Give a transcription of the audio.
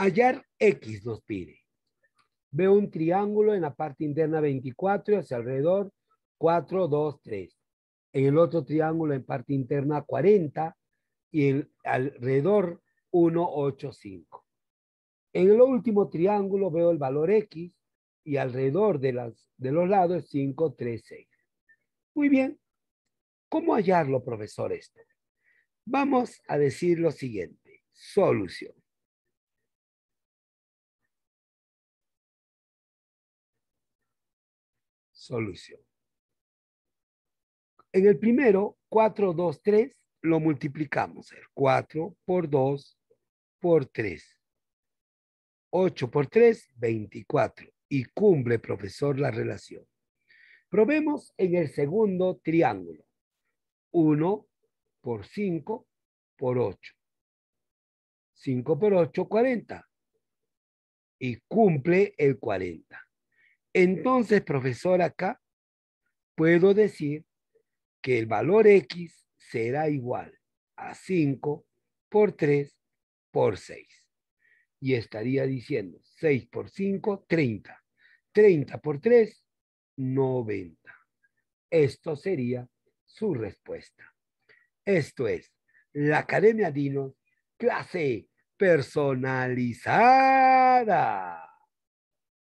Hallar X nos pide. Veo un triángulo en la parte interna 24 y hacia alrededor 4, 2, 3. En el otro triángulo en parte interna 40 y alrededor 1, 8, 5. En el último triángulo veo el valor X y alrededor de, las, de los lados 5, 3, 6. Muy bien. ¿Cómo hallarlo, profesor, Vamos a decir lo siguiente. Solución. solución. En el primero, 4, 2, 3, lo multiplicamos. 4 por 2 por 3. 8 por 3, 24. Y cumple, profesor, la relación. Probemos en el segundo triángulo. 1 por 5 por 8. 5 por 8, 40. Y cumple el 40. Entonces, profesor, acá puedo decir que el valor X será igual a 5 por 3 por 6. Y estaría diciendo 6 por 5, 30. 30 por 3, 90. Esto sería su respuesta. Esto es la Academia Dinos clase personalizada.